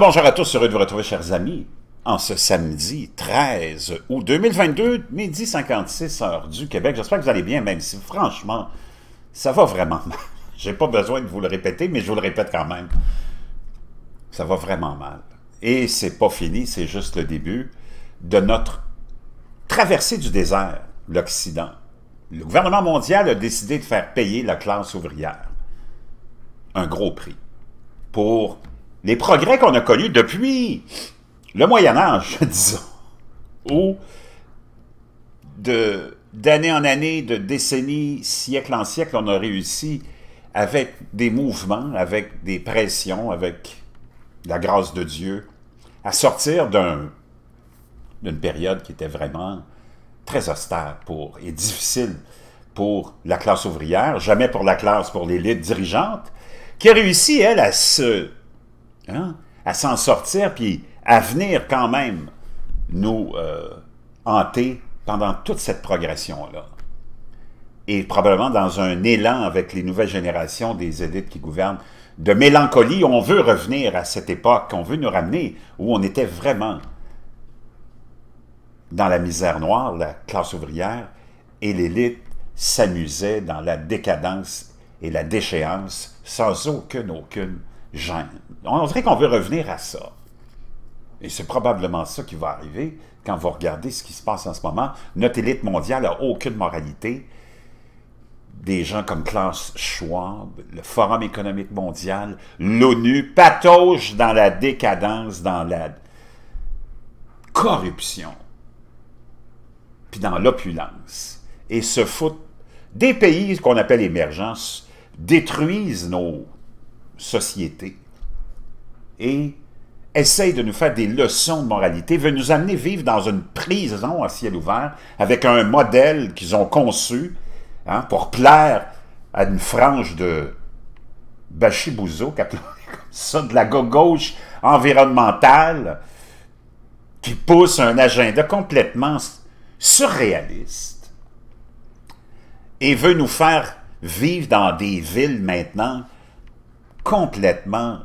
Ah, bonjour à tous, heureux de vous retrouver chers amis en ce samedi 13 août 2022, midi 56 heures du Québec. J'espère que vous allez bien, même si franchement, ça va vraiment mal. J'ai pas besoin de vous le répéter, mais je vous le répète quand même. Ça va vraiment mal. Et c'est pas fini, c'est juste le début de notre traversée du désert, l'Occident. Le gouvernement mondial a décidé de faire payer la classe ouvrière un gros prix pour les progrès qu'on a connus depuis le Moyen Âge, disons, ou de d'année en année, de décennies, siècle en siècle, on a réussi avec des mouvements, avec des pressions, avec la grâce de Dieu, à sortir d'une période qui était vraiment très austère pour, et difficile pour la classe ouvrière, jamais pour la classe, pour l'élite dirigeante, qui a réussi, elle, à se Hein? à s'en sortir, puis à venir quand même nous euh, hanter pendant toute cette progression-là. Et probablement dans un élan avec les nouvelles générations des élites qui gouvernent, de mélancolie, on veut revenir à cette époque, on veut nous ramener où on était vraiment dans la misère noire, la classe ouvrière, et l'élite s'amusait dans la décadence et la déchéance sans aucune, aucune on dirait qu'on veut revenir à ça. Et c'est probablement ça qui va arriver quand vous regardez ce qui se passe en ce moment. Notre élite mondiale n'a aucune moralité. Des gens comme Klaus Schwab, le Forum économique mondial, l'ONU patauge dans la décadence, dans la corruption, puis dans l'opulence. Et se foutent des pays qu'on appelle émergents, détruisent nos société et essaye de nous faire des leçons de moralité, veut nous amener vivre dans une prison à ciel ouvert avec un modèle qu'ils ont conçu hein, pour plaire à une frange de Bachibouzo, ça, de la gauche environnementale, qui pousse un agenda complètement surréaliste et veut nous faire vivre dans des villes maintenant complètement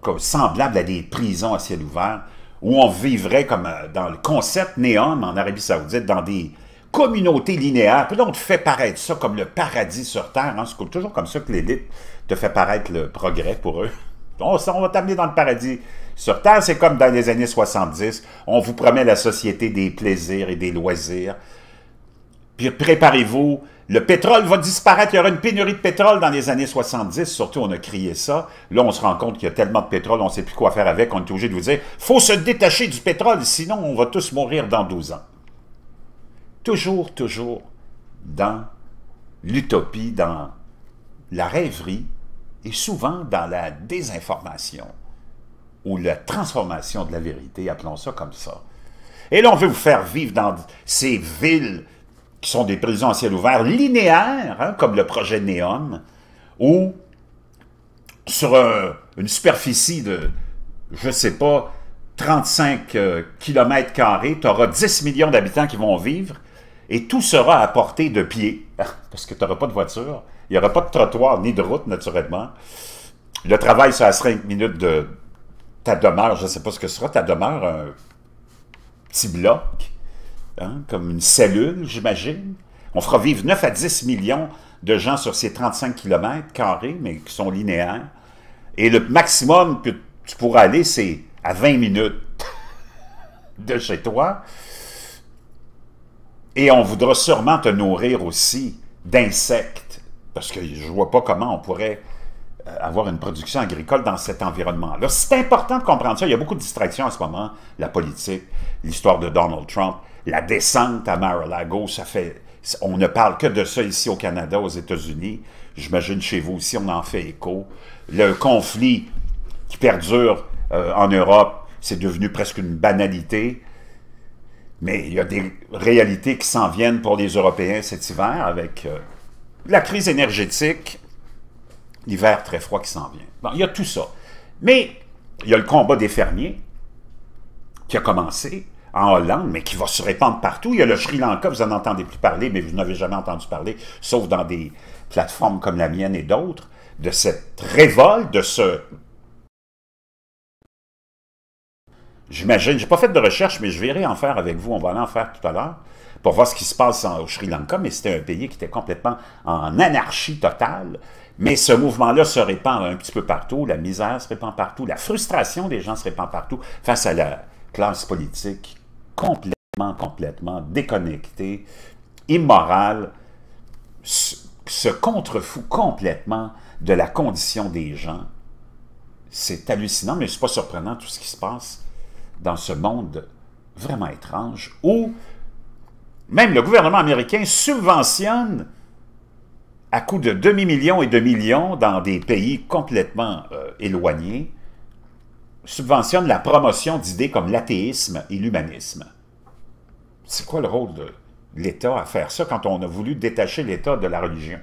comme, semblable à des prisons à ciel ouvert, où on vivrait comme euh, dans le concept néum en Arabie Saoudite, dans des communautés linéaires. Puis là, on te fait paraître ça comme le paradis sur Terre. Hein. C'est toujours comme ça que l'élite te fait paraître le progrès pour eux. On, on va t'amener dans le paradis sur Terre. C'est comme dans les années 70. On vous promet la société des plaisirs et des loisirs. Puis préparez-vous. Le pétrole va disparaître. Il y aura une pénurie de pétrole dans les années 70. Surtout, on a crié ça. Là, on se rend compte qu'il y a tellement de pétrole, on ne sait plus quoi faire avec. On est obligé de vous dire, faut se détacher du pétrole, sinon on va tous mourir dans 12 ans. Toujours, toujours dans l'utopie, dans la rêverie et souvent dans la désinformation ou la transformation de la vérité, appelons ça comme ça. Et là, on veut vous faire vivre dans ces villes qui sont des prisons à ciel ouvert linéaires, hein, comme le projet Néon, ou sur une superficie de, je ne sais pas, 35 euh, km carrés, tu auras 10 millions d'habitants qui vont vivre, et tout sera à portée de pied, parce que tu n'auras pas de voiture, il n'y aura pas de trottoir ni de route, naturellement. Le travail, sera à 5 minutes de ta demeure, je ne sais pas ce que sera, ta demeure, un petit bloc, Hein, comme une cellule, j'imagine. On fera vivre 9 à 10 millions de gens sur ces 35 km carrés, mais qui sont linéaires. Et le maximum que tu pourras aller, c'est à 20 minutes de chez toi. Et on voudra sûrement te nourrir aussi d'insectes, parce que je ne vois pas comment on pourrait euh, avoir une production agricole dans cet environnement-là. C'est important de comprendre ça. Il y a beaucoup de distractions en ce moment, la politique, l'histoire de Donald Trump la descente à Mar-a-Lago, ça fait... On ne parle que de ça ici au Canada, aux États-Unis. J'imagine chez vous aussi, on en fait écho. Le conflit qui perdure euh, en Europe, c'est devenu presque une banalité. Mais il y a des réalités qui s'en viennent pour les Européens cet hiver avec euh, la crise énergétique, l'hiver très froid qui s'en vient. Bon, il y a tout ça. Mais il y a le combat des fermiers qui a commencé en Hollande, mais qui va se répandre partout. Il y a le Sri Lanka, vous n'en entendez plus parler, mais vous n'avez jamais entendu parler, sauf dans des plateformes comme la mienne et d'autres, de cette révolte, de ce... J'imagine, n'ai pas fait de recherche, mais je verrai en faire avec vous, on va aller en faire tout à l'heure, pour voir ce qui se passe au Sri Lanka, mais c'était un pays qui était complètement en anarchie totale, mais ce mouvement-là se répand un petit peu partout, la misère se répand partout, la frustration des gens se répand partout face à la classe politique complètement, complètement déconnecté, immoral, se contrefout complètement de la condition des gens. C'est hallucinant, mais n'est pas surprenant tout ce qui se passe dans ce monde vraiment étrange où même le gouvernement américain subventionne à coût de demi-millions et de millions dans des pays complètement euh, éloignés subventionne la promotion d'idées comme l'athéisme et l'humanisme. C'est quoi le rôle de l'État à faire ça quand on a voulu détacher l'État de la religion?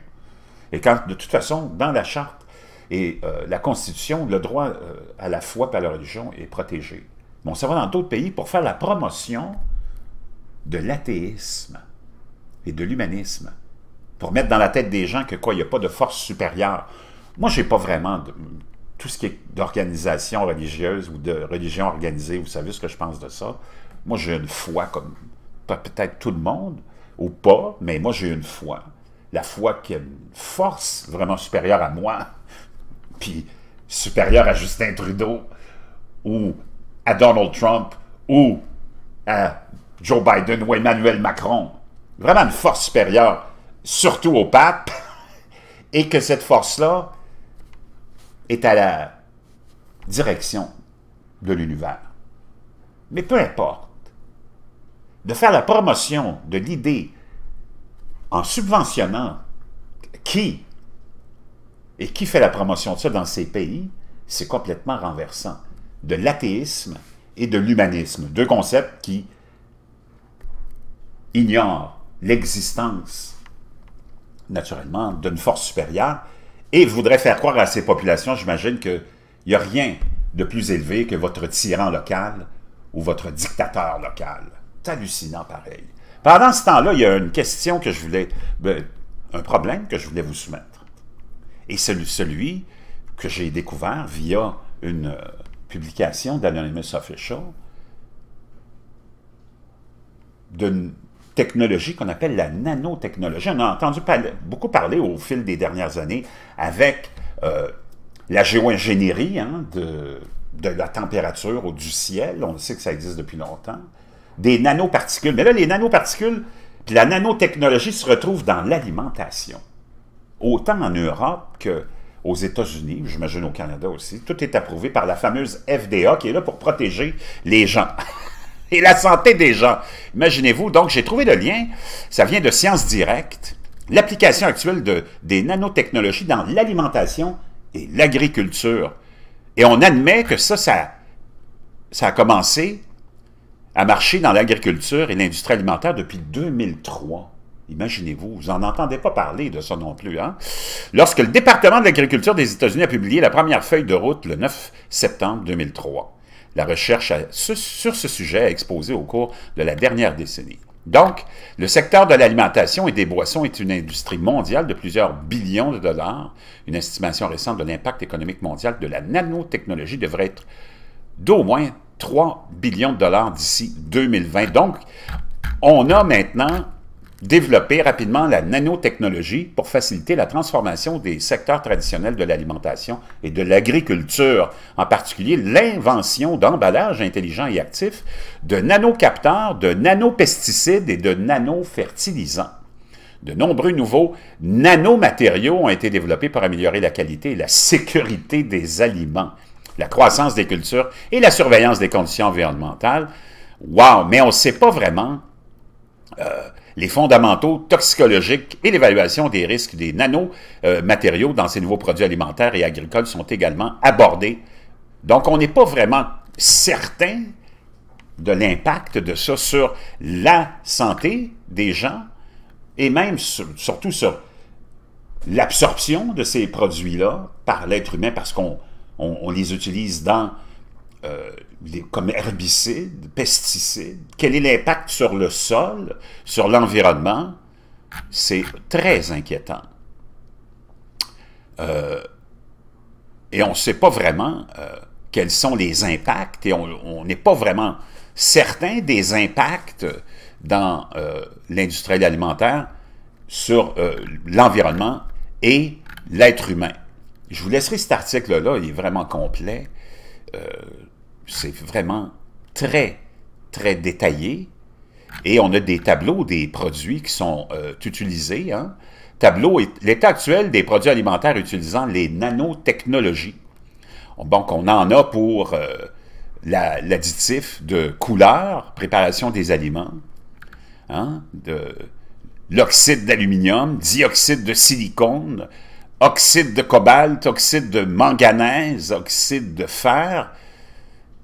Et quand, de toute façon, dans la charte et euh, la Constitution, le droit euh, à la foi par la religion est protégé. Mais on s'en va dans d'autres pays pour faire la promotion de l'athéisme et de l'humanisme, pour mettre dans la tête des gens que quoi, il n'y a pas de force supérieure. Moi, j'ai pas vraiment de, tout ce qui est d'organisation religieuse ou de religion organisée, vous savez ce que je pense de ça. Moi, j'ai une foi comme peut-être tout le monde, ou pas, mais moi, j'ai une foi. La foi qui est une force vraiment supérieure à moi, puis supérieure à Justin Trudeau, ou à Donald Trump, ou à Joe Biden ou Emmanuel Macron. Vraiment une force supérieure, surtout au pape, et que cette force-là, est à la direction de l'univers. Mais peu importe. De faire la promotion de l'idée en subventionnant qui et qui fait la promotion de ça dans ces pays, c'est complètement renversant. De l'athéisme et de l'humanisme, deux concepts qui ignorent l'existence, naturellement, d'une force supérieure et voudrait faire croire à ces populations, j'imagine, qu'il n'y a rien de plus élevé que votre tyran local ou votre dictateur local. C'est hallucinant pareil. Pendant ce temps-là, il y a une question que je voulais, ben, un problème que je voulais vous soumettre. Et celui, celui que j'ai découvert via une euh, publication d'Anonymous Official, d'une technologie qu'on appelle la nanotechnologie. On a entendu beaucoup parler au fil des dernières années avec euh, la géo-ingénierie hein, de, de, la température ou du ciel. On sait que ça existe depuis longtemps. Des nanoparticules. Mais là, les nanoparticules, puis la nanotechnologie se retrouve dans l'alimentation. Autant en Europe que aux États-Unis, j'imagine au Canada aussi, tout est approuvé par la fameuse FDA qui est là pour protéger les gens. et la santé des gens. Imaginez-vous, donc j'ai trouvé le lien, ça vient de Sciences Directes, l'application actuelle des nanotechnologies dans l'alimentation et l'agriculture. Et on admet que ça, ça, a commencé à marcher dans l'agriculture et l'industrie alimentaire depuis 2003. Imaginez-vous, vous n'en entendez pas parler de ça non plus. Hein? Lorsque le département de l'agriculture des États-Unis a publié la première feuille de route le 9 septembre 2003. La recherche sur ce sujet a exposé au cours de la dernière décennie. Donc, le secteur de l'alimentation et des boissons est une industrie mondiale de plusieurs billions de dollars. Une estimation récente de l'impact économique mondial de la nanotechnologie devrait être d'au moins 3 billions de dollars d'ici 2020. Donc, on a maintenant développer rapidement la nanotechnologie pour faciliter la transformation des secteurs traditionnels de l'alimentation et de l'agriculture, en particulier l'invention d'emballages intelligents et actifs, de nanocapteurs, de nanopesticides et de nanofertilisants. De nombreux nouveaux nanomatériaux ont été développés pour améliorer la qualité et la sécurité des aliments, la croissance des cultures et la surveillance des conditions environnementales. Wow, mais on ne sait pas vraiment euh, les fondamentaux toxicologiques et l'évaluation des risques des nanomatériaux dans ces nouveaux produits alimentaires et agricoles sont également abordés. Donc, on n'est pas vraiment certain de l'impact de ça sur la santé des gens et même surtout sur l'absorption de ces produits-là par l'être humain parce qu'on les utilise dans euh, comme herbicides, pesticides, quel est l'impact sur le sol, sur l'environnement, c'est très inquiétant. Euh, et on ne sait pas vraiment euh, quels sont les impacts, et on n'est pas vraiment certain des impacts dans euh, l'industrie alimentaire sur l'environnement et l'être humain. Je vous laisserai cet article-là, il est vraiment complet c'est vraiment très, très détaillé. Et on a des tableaux des produits qui sont euh, utilisés. Hein. Tableau, l'état actuel des produits alimentaires utilisant les nanotechnologies. Donc, on en a pour euh, l'additif de couleur, préparation des aliments, hein, de l'oxyde d'aluminium, dioxyde de silicone, oxyde de cobalt, oxyde de manganèse, oxyde de fer,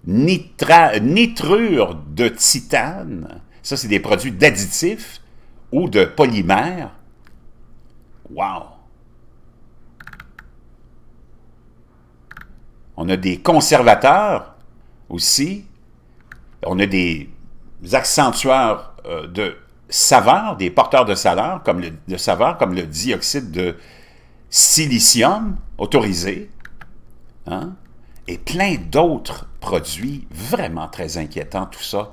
nitra, nitrure de titane, ça c'est des produits d'additifs ou de polymères. Wow! On a des conservateurs aussi. On a des accentueurs euh, de saveur, des porteurs de saveur, comme le, de saveur, comme le dioxyde de silicium autorisé, hein, et plein d'autres produit. Vraiment très inquiétant tout ça.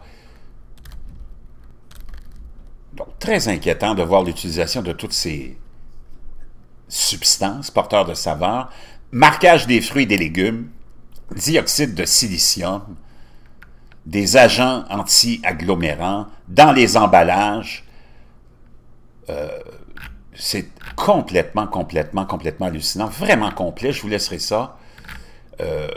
Donc, très inquiétant de voir l'utilisation de toutes ces substances porteurs de saveurs. Marquage des fruits et des légumes, dioxyde de silicium, des agents anti-agglomérants dans les emballages. Euh, c'est complètement, complètement, complètement hallucinant. Vraiment complet. Je vous laisserai ça. Euh,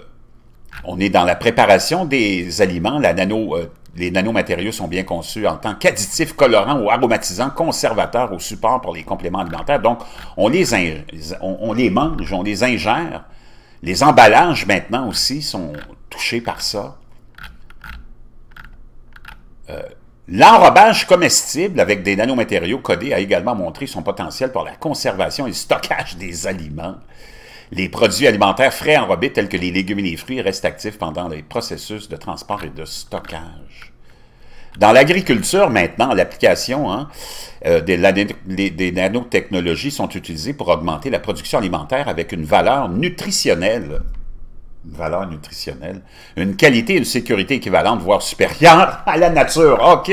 on est dans la préparation des aliments. Euh, les nanomatériaux sont bien conçus en tant qu'additifs colorants ou aromatisants, conservateurs ou supports pour les compléments alimentaires. Donc, on les, mange, on les ingère. Les emballages maintenant aussi sont touchés par ça. Euh, l'enrobage comestible avec des nanomatériaux codés a également montré son potentiel pour la conservation et le stockage des aliments. Les produits alimentaires frais enrobés, tels que les légumes et les fruits, restent actifs pendant les processus de transport et de stockage. Dans l'agriculture, maintenant, l'application hein, euh, des, nanotechnologies sont utilisées pour augmenter la production alimentaire avec une valeur nutritionnelle. Une valeur nutritionnelle. Une qualité et une sécurité équivalente, voire supérieure à la nature. OK!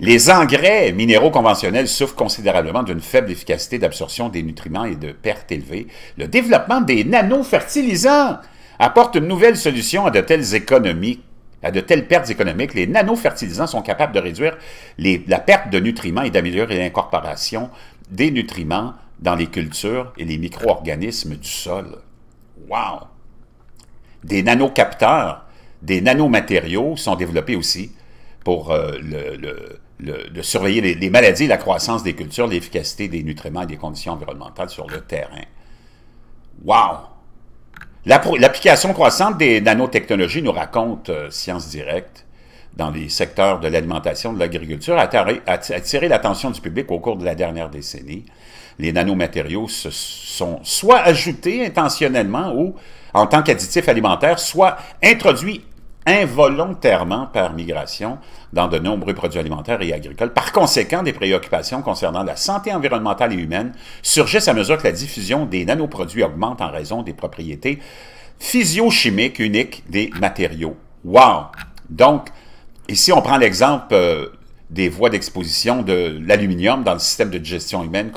Les engrais minéraux conventionnels souffrent considérablement d'une faible efficacité d'absorption des nutriments et de pertes élevées. Le développement des nanofertilisants apporte une nouvelle solution à de telles économies à de telles pertes économiques, les nanofertilisants sont capables de réduire la perte de nutriments et d'améliorer l'incorporation des nutriments dans les cultures et les micro-organismes du sol. Wow! Des nanocapteurs, des nanomatériaux sont développés aussi pour euh, le, le, surveiller les, maladies, la croissance des cultures, l'efficacité des nutriments et des conditions environnementales sur le terrain. Wow! L'application croissante des nanotechnologies nous raconte euh, Science Directe dans les secteurs de l'alimentation de l'agriculture a attiré l'attention du public au cours de la dernière décennie. Les nanomatériaux se sont soit ajoutés intentionnellement ou en tant qu'additifs alimentaires, soit introduits involontairement par migration dans de nombreux produits alimentaires et agricoles. Par conséquent, des préoccupations concernant la santé environnementale et humaine surgissent à mesure que la diffusion des nanoproduits augmente en raison des propriétés physio-chimiques uniques des matériaux. Wow! Donc, ici, on prend l'exemple euh, des voies d'exposition de l'aluminium dans le système de digestion humaine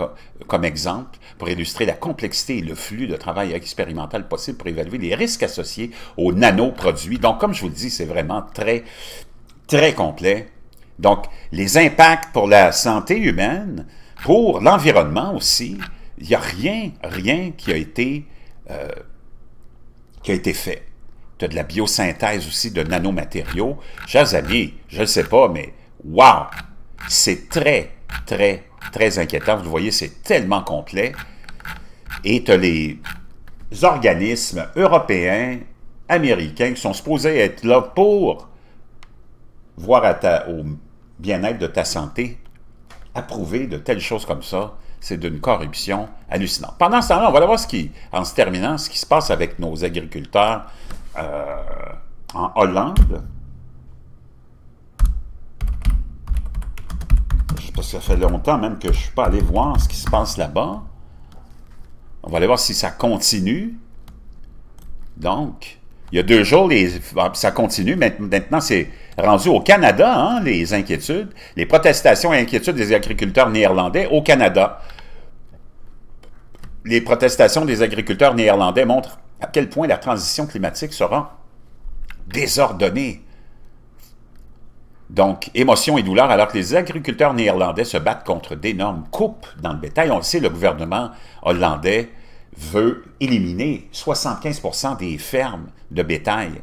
comme exemple pour illustrer la complexité et le flux de travail expérimental possible pour évaluer les risques associés aux nanoproduits. Donc, comme je vous le dis, c'est vraiment très, très complet. Donc, les impacts pour la santé humaine, pour l'environnement aussi, il n'y a rien, rien qui a été, euh, qui a été fait. Tu as de la biosynthèse aussi de nanomatériaux. Chers amis, je ne sais pas, mais wow! C'est très, très, très inquiétant. Vous voyez, c'est tellement complet. Et tu as les organismes européens, américains, qui sont supposés être là pour voir au bien-être de ta santé, approuver de telles choses comme ça. C'est d'une corruption hallucinante. Pendant ce temps-là, on va voir ce qui, en se terminant, ce qui se passe avec nos agriculteurs euh, en Hollande. parce que ça fait longtemps même que je ne suis pas allé voir ce qui se passe là-bas. On va aller voir si ça continue. Donc, il y a deux jours, ah, ça continue. Maintenant, c'est rendu au Canada, hein, les inquiétudes, les protestations et inquiétudes des agriculteurs néerlandais au Canada. Les protestations des agriculteurs néerlandais montrent à quel point la transition climatique sera désordonnée. Donc, émotion et douleur, alors que les agriculteurs néerlandais se battent contre d'énormes coupes dans le bétail. On le sait, le gouvernement hollandais veut éliminer 75 des fermes de bétail.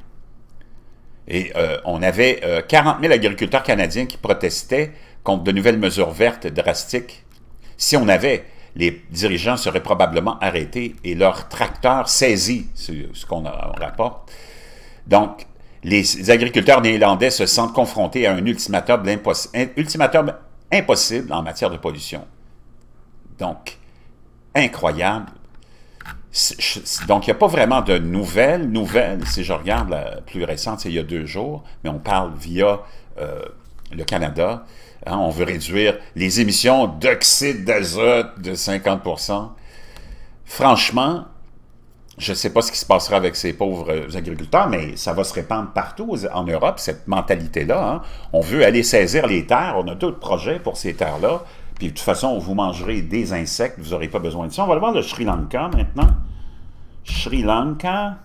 Et euh, on avait euh, 40 000 agriculteurs canadiens qui protestaient contre de nouvelles mesures vertes drastiques. Si on avait, les dirigeants seraient probablement arrêtés et leurs tracteurs saisis, c'est ce qu'on rapporte. Donc, les agriculteurs néerlandais se sentent confrontés à un ultimatum, impossible en matière de pollution. Donc, incroyable. Donc, il n'y a pas vraiment de nouvelles nouvelles. Si je regarde la plus récente, c'est il y a deux jours, mais on parle via euh, le Canada. Hein, on veut réduire les émissions d'oxyde d'azote de 50 Franchement, je ne sais pas ce qui se passera avec ces pauvres euh, agriculteurs, mais ça va se répandre partout en Europe, cette mentalité-là. Hein. On veut aller saisir les terres, on a d'autres projets pour ces terres-là. Puis de toute façon, vous mangerez des insectes, vous n'aurez pas besoin de ça. On va aller voir le Sri Lanka maintenant. Sri Lanka.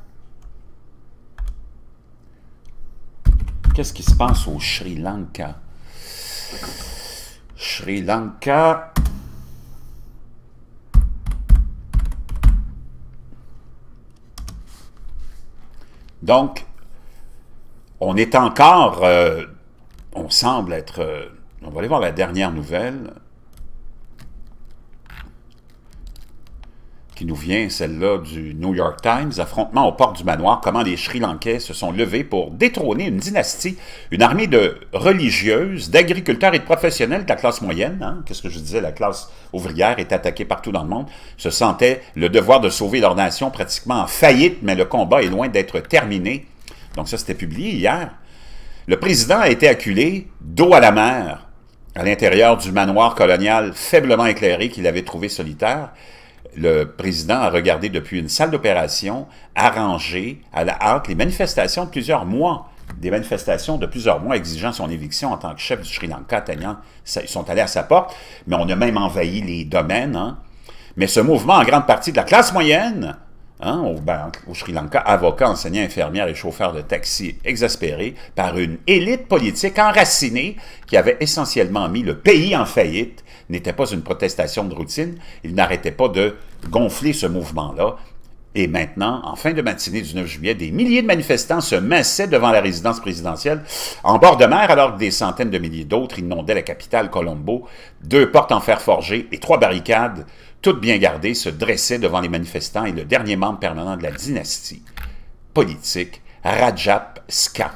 Qu'est-ce qui se passe au Sri Lanka? Sri Lanka. Donc, on est encore, euh, on semble être, euh, on va aller voir la dernière nouvelle, qui nous vient, celle-là du New York Times, affrontement aux portes du manoir, comment les Sri Lankais se sont levés pour détrôner une dynastie, une armée de religieuses, d'agriculteurs et de professionnels de la classe moyenne, hein. qu'est-ce que je disais, la classe ouvrière est attaquée partout dans le monde, se sentait le devoir de sauver leur nation pratiquement en faillite, mais le combat est loin d'être terminé. Donc ça, c'était publié hier. Le président a été acculé, d'eau à la mer, à l'intérieur du manoir colonial faiblement éclairé qu'il avait trouvé solitaire le président a regardé depuis une salle d'opération arrangé à la hâte les manifestations de plusieurs mois, des manifestations de plusieurs mois exigeant son éviction en tant que chef du Sri Lanka, atteignant, ils sont allés à sa porte, mais on a même envahi les domaines. Hein. Mais ce mouvement, en grande partie de la classe moyenne, Hein, au, au, Sri Lanka, avocats, enseignants, infirmières et chauffeurs de taxi exaspérés par une élite politique enracinée qui avait essentiellement mis le pays en faillite, n'était pas une protestation de routine, ils n'arrêtaient pas de gonfler ce mouvement-là. Et maintenant, en fin de matinée du 9 juillet, des milliers de manifestants se massaient devant la résidence présidentielle en bord de mer alors que des centaines de milliers d'autres inondaient la capitale Colombo, deux portes en fer forgé et trois barricades toutes bien gardées, se dressait devant les manifestants et le dernier membre permanent de la dynastie politique, Rajap Ska.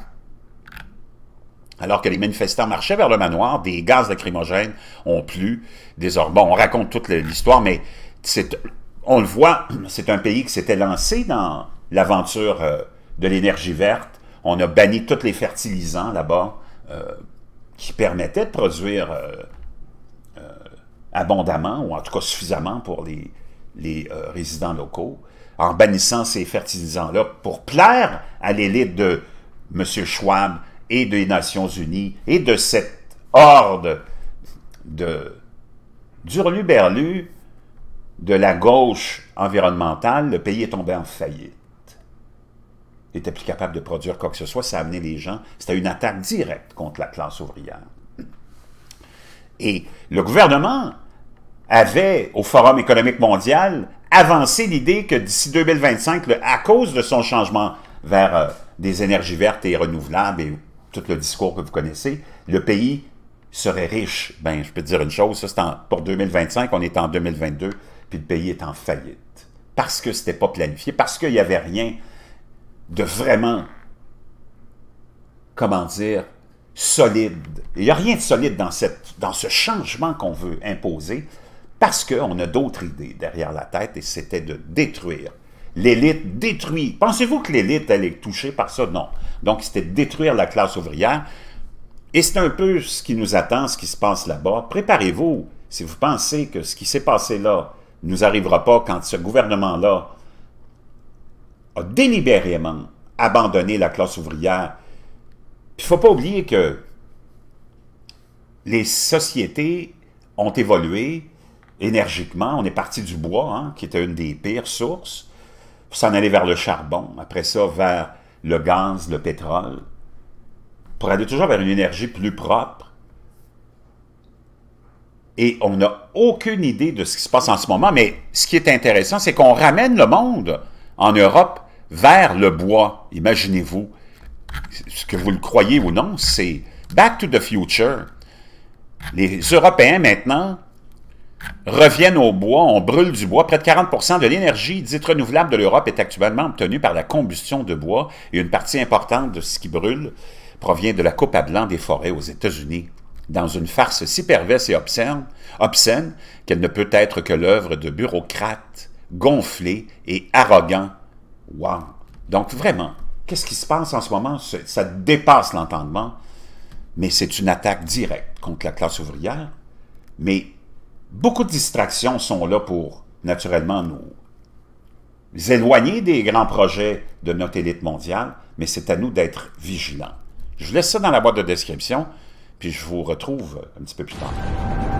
Alors que les manifestants marchaient vers le manoir, des gaz lacrymogènes ont plu. Désormais, on raconte toute l'histoire, mais on le voit, c'est un pays qui s'était lancé dans l'aventure euh, de l'énergie verte. On a banni tous les fertilisants là-bas euh, qui permettaient de produire euh, abondamment, ou en tout cas suffisamment pour les, euh, résidents locaux, en bannissant ces fertilisants-là pour plaire à l'élite de M. Schwab et des Nations Unies et de cette horde de d'urluberlu de la gauche environnementale, le pays est tombé en faillite. Il n'était plus capable de produire quoi que ce soit, ça a amené les gens, c'était une attaque directe contre la classe ouvrière. Et le gouvernement avait, au Forum économique mondial, avancé l'idée que d'ici 2025, à cause de son changement vers euh, des énergies vertes et renouvelables et tout le discours que vous connaissez, le pays serait riche. Ben, je peux dire une chose, ça, c'est pour 2025, on est en 2022, puis le pays est en faillite. Parce que c'était pas planifié, parce qu'il n'y avait rien de vraiment, comment dire, solide. Il n'y a rien de solide dans, cette, dans ce changement qu'on veut imposer. Parce qu'on a d'autres idées derrière la tête et c'était de détruire. L'élite détruit. Pensez-vous que l'élite, allait est touchée par ça? Non. Donc, c'était de détruire la classe ouvrière. Et c'est un peu ce qui nous attend, ce qui se passe là-bas. Préparez-vous si vous pensez que ce qui s'est passé là ne nous arrivera pas quand ce gouvernement-là a délibérément abandonné la classe ouvrière. Il ne faut pas oublier que les sociétés ont évolué, énergiquement. On est parti du bois, hein, qui était une des pires sources, pour s'en aller vers le charbon, après ça vers le gaz, le pétrole, pour aller toujours vers une énergie plus propre. Et on n'a aucune idée de ce qui se passe en ce moment, mais ce qui est intéressant, c'est qu'on ramène le monde en Europe vers le bois. Imaginez-vous, ce que vous le croyez ou non, c'est Back to the Future. Les Européens maintenant reviennent au bois, on brûle du bois. Près de 40 de l'énergie dite renouvelable de l'Europe est actuellement obtenue par la combustion de bois et une partie importante de ce qui brûle provient de la coupe à blanc des forêts aux États-Unis. Dans une farce si perverse et obscène, obscène qu'elle ne peut être que l'œuvre de bureaucrates gonflés et arrogants. Wow! Donc vraiment, qu'est-ce qui se passe en ce moment? Ça dépasse l'entendement, mais c'est une attaque directe contre la classe ouvrière, mais beaucoup de distractions sont là pour, naturellement, nous éloigner des grands projets de notre élite mondiale, mais c'est à nous d'être vigilants. Je vous laisse ça dans la boîte de description, puis je vous retrouve un petit peu plus tard.